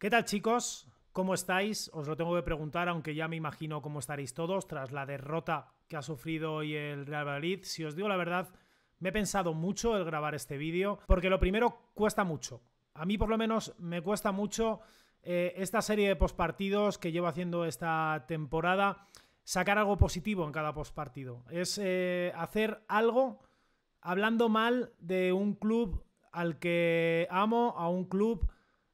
¿Qué tal chicos? ¿Cómo estáis? Os lo tengo que preguntar, aunque ya me imagino cómo estaréis todos tras la derrota que ha sufrido hoy el Real Madrid. Si os digo la verdad, me he pensado mucho el grabar este vídeo, porque lo primero cuesta mucho. A mí por lo menos me cuesta mucho eh, esta serie de postpartidos que llevo haciendo esta temporada, sacar algo positivo en cada postpartido. Es eh, hacer algo hablando mal de un club al que amo, a un club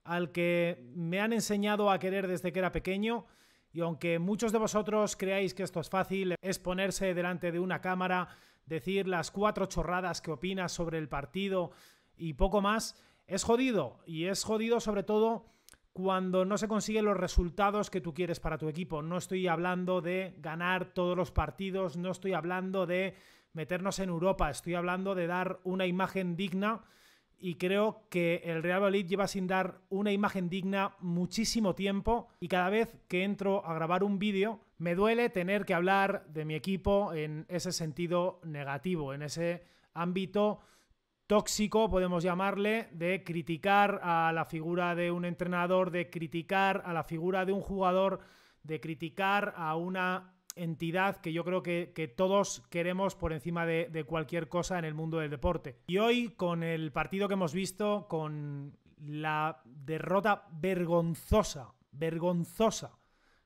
al que me han enseñado a querer desde que era pequeño. Y aunque muchos de vosotros creáis que esto es fácil, es ponerse delante de una cámara, decir las cuatro chorradas que opinas sobre el partido y poco más, es jodido. Y es jodido sobre todo cuando no se consiguen los resultados que tú quieres para tu equipo. No estoy hablando de ganar todos los partidos, no estoy hablando de meternos en Europa, estoy hablando de dar una imagen digna y creo que el Real Madrid lleva sin dar una imagen digna muchísimo tiempo y cada vez que entro a grabar un vídeo me duele tener que hablar de mi equipo en ese sentido negativo, en ese ámbito tóxico, podemos llamarle, de criticar a la figura de un entrenador, de criticar a la figura de un jugador, de criticar a una entidad que yo creo que, todos queremos por encima de, de cualquier cosa en el mundo del deporte. Y hoy, con el partido que hemos visto, con la derrota vergonzosa, vergonzosa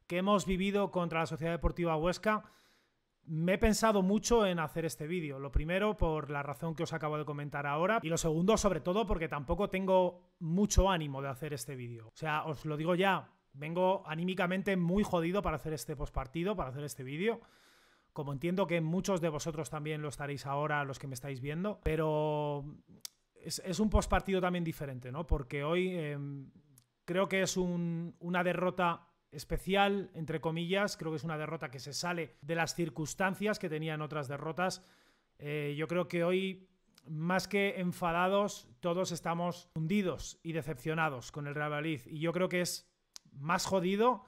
que hemos vivido contra la Sociedad Deportiva Huesca, me he pensado mucho en hacer este vídeo. Lo primero, por la razón que os acabo de comentar ahora. Y lo segundo, sobre todo, porque tampoco tengo mucho ánimo de hacer este vídeo. O sea, os lo digo ya, Vengo anímicamente muy jodido para hacer este postpartido, para hacer este vídeo. Como entiendo que muchos de vosotros también lo estaréis ahora, los que me estáis viendo, pero es, es un postpartido también diferente, ¿no? Porque hoy em, creo que es una derrota especial, entre comillas, creo que es una derrota que se sale de las circunstancias que tenían otras derrotas. Eh, yo creo que hoy, más que enfadados, todos estamos hundidos y decepcionados con el Real Madrid. Y yo creo que es más jodido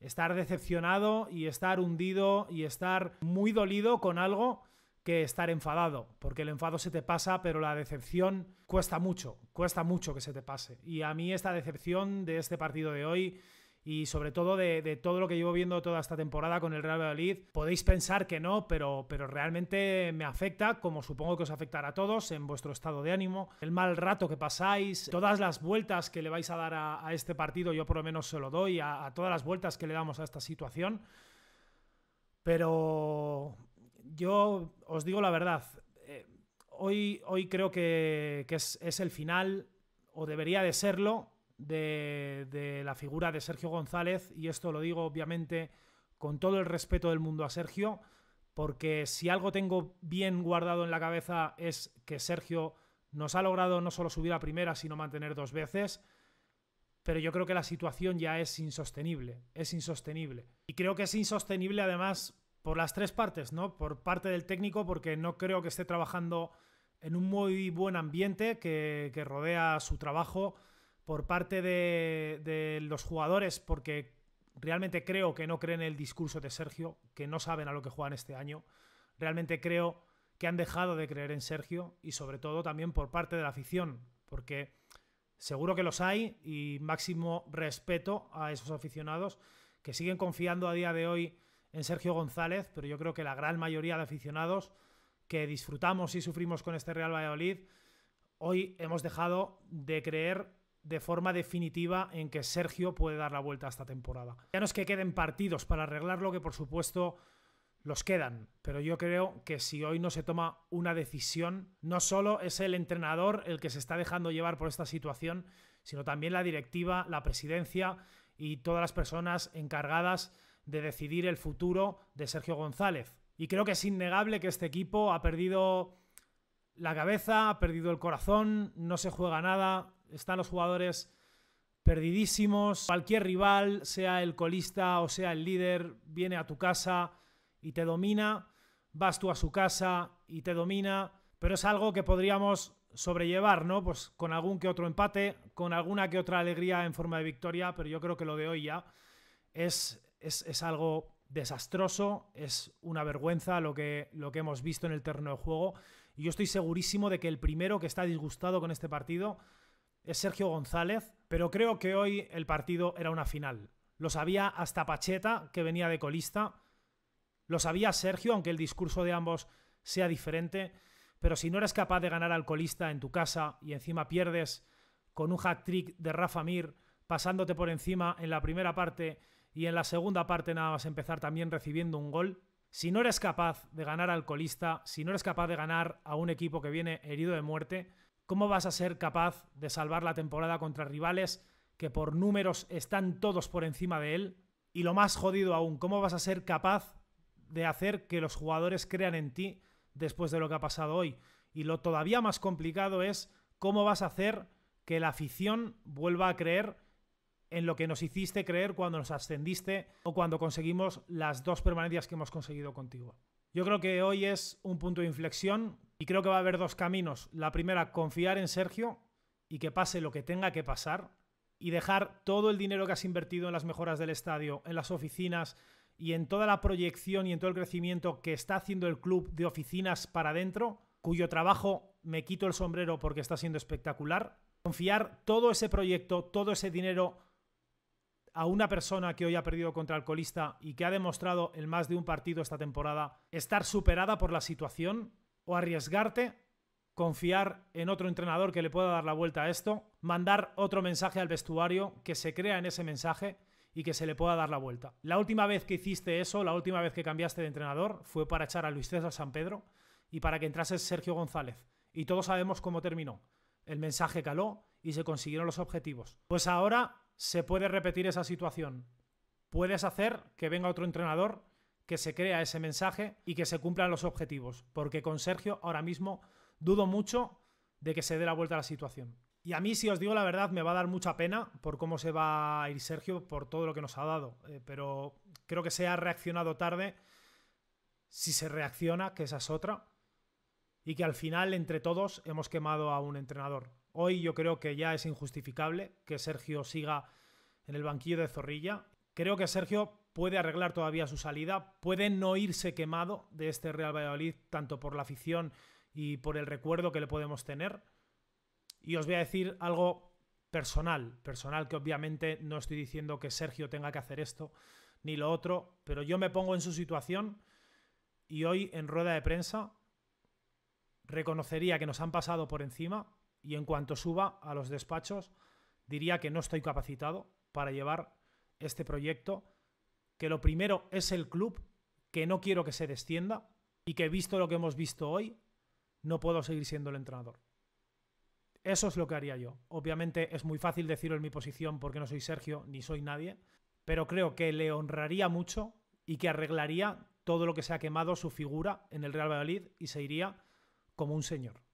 estar decepcionado y estar hundido y estar muy dolido con algo que estar enfadado, porque el enfado se te pasa, pero la decepción cuesta mucho, cuesta mucho que se te pase. Y a mí esta decepción de este partido de hoy y sobre todo de, todo lo que llevo viendo toda esta temporada con el Real Valladolid. Podéis pensar que no, pero, pero realmente me afecta, como supongo que os afectará a todos en vuestro estado de ánimo, el mal rato que pasáis, todas las vueltas que le vais a dar a, este partido, yo por lo menos se lo doy, a, todas las vueltas que le damos a esta situación. Pero yo os digo la verdad, eh, hoy, hoy creo que, es, el final, o debería de serlo, de, la figura de Sergio González, y esto lo digo obviamente con todo el respeto del mundo a Sergio, porque si algo tengo bien guardado en la cabeza es que Sergio nos ha logrado no solo subir a primera, sino mantener dos veces, pero yo creo que la situación ya es insostenible, es insostenible. Y creo que es insostenible además por las tres partes, ¿no? Por parte del técnico, porque no creo que esté trabajando en un muy buen ambiente que rodea su trabajo por parte de, los jugadores, porque realmente creo que no creen el discurso de Sergio, que no saben a lo que juegan este año. Realmente creo que han dejado de creer en Sergio y sobre todo también por parte de la afición, porque seguro que los hay y máximo respeto a esos aficionados que siguen confiando a día de hoy en Sergio González, pero yo creo que la gran mayoría de aficionados que disfrutamos y sufrimos con este Real Valladolid, hoy hemos dejado de creer de forma definitiva en que Sergio puede dar la vuelta a esta temporada. Ya no es que queden partidos para arreglarlo, que por supuesto los quedan, pero yo creo que si hoy no se toma una decisión, no solo es el entrenador el que se está dejando llevar por esta situación, sino también la directiva, la presidencia y todas las personas encargadas de decidir el futuro de Sergio González. Y creo que es innegable que este equipo ha perdido la cabeza, ha perdido el corazón, no se juega nada, están los jugadores perdidísimos. Cualquier rival, sea el colista o sea el líder, viene a tu casa y te domina. Vas tú a su casa y te domina. Pero es algo que podríamos sobrellevar, ¿no? Pues con algún que otro empate, con alguna que otra alegría en forma de victoria, pero yo creo que lo de hoy ya es, algo desastroso, es una vergüenza lo que, lo que hemos visto en el terreno de juego. Y yo estoy segurísimo de que el primero que está disgustado con este partido es Sergio González, pero creo que hoy el partido era una final. Lo sabía hasta Pacheta, que venía de colista. Lo sabía Sergio, aunque el discurso de ambos sea diferente. Pero si no eres capaz de ganar al colista en tu casa y encima pierdes con un hat-trick de Rafa Mir, pasándote por encima en la primera parte y en la segunda parte nada más empezar también recibiendo un gol, si no eres capaz de ganar al colista, si no eres capaz de ganar a un equipo que viene herido de muerte, ¿Cómo vas a ser capaz de salvar la temporada contra rivales que por números están todos por encima de él? Y lo más jodido aún, ¿cómo vas a ser capaz de hacer que los jugadores crean en ti después de lo que ha pasado hoy? Y lo todavía más complicado es cómo vas a hacer que la afición vuelva a creer en lo que nos hiciste creer cuando nos ascendiste o cuando conseguimos las dos permanencias que hemos conseguido contigo. Yo creo que hoy es un punto de inflexión y creo que va a haber dos caminos. La primera, confiar en Sergio y que pase lo que tenga que pasar y dejar todo el dinero que has invertido en las mejoras del estadio, en las oficinas y en toda la proyección y en todo el crecimiento que está haciendo el club de oficinas para adentro, cuyo trabajo me quito el sombrero porque está siendo espectacular. Confiar todo ese proyecto, todo ese dinero a una persona que hoy ha perdido contra el y que ha demostrado en más de un partido esta temporada estar superada por la situación o arriesgarte, confiar en otro entrenador que le pueda dar la vuelta a esto, mandar otro mensaje al vestuario, que se crea en ese mensaje y que se le pueda dar la vuelta. La última vez que hiciste eso, la última vez que cambiaste de entrenador, fue para echar a Luis César San Pedro y para que entrase Sergio González. Y todos sabemos cómo terminó. El mensaje caló y se consiguieron los objetivos. Pues ahora se puede repetir esa situación. Puedes hacer que venga otro entrenador que se crea ese mensaje y que se cumplan los objetivos, porque con Sergio ahora mismo dudo mucho de que se dé la vuelta a la situación. Y a mí, si os digo la verdad, me va a dar mucha pena por cómo se va a ir Sergio, por todo lo que nos ha dado, eh, pero creo que se ha reaccionado tarde, si se reacciona, que esa es otra, y que al final entre todos hemos quemado a un entrenador. Hoy yo creo que ya es injustificable que Sergio siga en el banquillo de Zorrilla. Creo que Sergio puede arreglar todavía su salida, puede no irse quemado de este Real Valladolid, tanto por la afición y por el recuerdo que le podemos tener. Y os voy a decir algo personal, personal que obviamente no estoy diciendo que Sergio tenga que hacer esto ni lo otro, pero yo me pongo en su situación y hoy en rueda de prensa reconocería que nos han pasado por encima y en cuanto suba a los despachos diría que no estoy capacitado para llevar este proyecto que lo primero es el club, que no quiero que se descienda y que visto lo que hemos visto hoy, no puedo seguir siendo el entrenador. Eso es lo que haría yo. Obviamente es muy fácil decirlo en mi posición porque no soy Sergio ni soy nadie, pero creo que le honraría mucho y que arreglaría todo lo que se ha quemado su figura en el Real Valladolid y se iría como un señor.